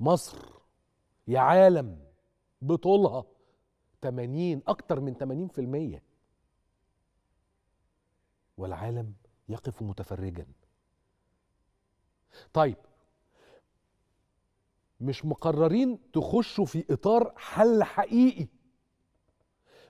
مصر يا عالم بطولها 80 أكتر من 80% والعالم يقف متفرجا طيب مش مقررين تخشوا في إطار حل حقيقي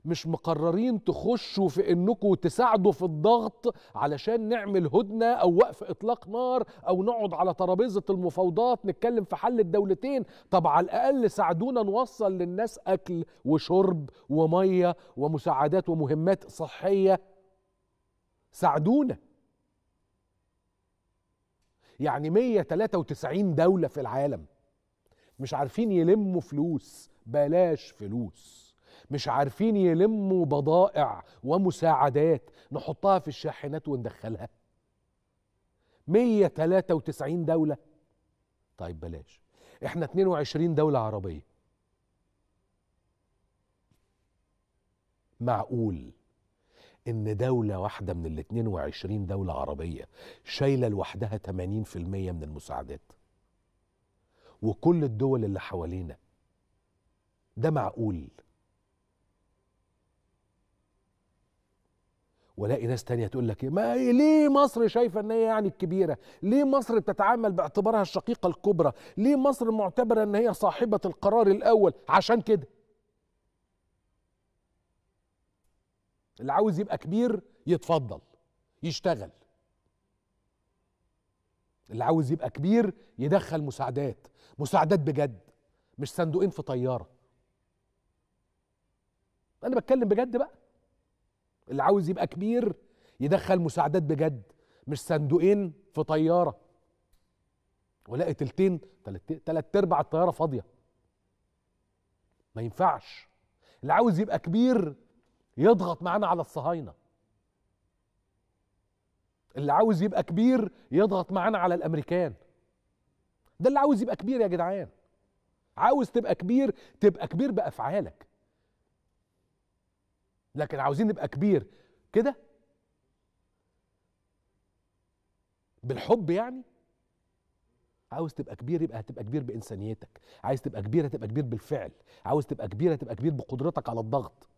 مش مقررين تخشوا في انكم تساعدوا في الضغط علشان نعمل هدنه او وقف اطلاق نار او نقعد على ترابيزه المفاوضات نتكلم في حل الدولتين طب على الاقل ساعدونا نوصل للناس اكل وشرب وميه ومساعدات ومهمات صحيه ساعدونا يعني 193 دولة في العالم مش عارفين يلموا فلوس بلاش فلوس مش عارفين يلموا بضائع ومساعدات نحطها في الشاحنات وندخلها 193 دولة طيب بلاش احنا 22 دولة عربية معقول ان دولة واحدة من ال 22 دولة عربية شايلة لوحدها 80% من المساعدات وكل الدول اللي حوالينا ده معقول والاقي ناس تانية تقول لك إيه؟ ما ليه مصر شايفه ان هي يعني الكبيره ليه مصر بتتعامل باعتبارها الشقيقه الكبرى ليه مصر معتبره ان هي صاحبه القرار الاول عشان كده اللي عاوز يبقى كبير يتفضل يشتغل اللي عاوز يبقى كبير يدخل مساعدات مساعدات بجد مش صندوقين في طياره انا بتكلم بجد بقى اللي عاوز يبقى كبير يدخل مساعدات بجد مش صندوقين في طياره ولاقي تلتين تلات ارباع الطياره فاضيه ما ينفعش اللي عاوز يبقى كبير يضغط معانا على الصهاينه اللي عاوز يبقى كبير يضغط معانا على الامريكان ده اللي عاوز يبقى كبير يا جدعان عاوز تبقى كبير تبقى كبير بافعالك لكن عاوزين نبقى كبير كده بالحب يعني عاوز تبقى كبير يبقى هتبقى كبير بانسانيتك عايز تبقى كبير هتبقى كبير بالفعل عاوز تبقى كبير هتبقى كبير بقدرتك على الضغط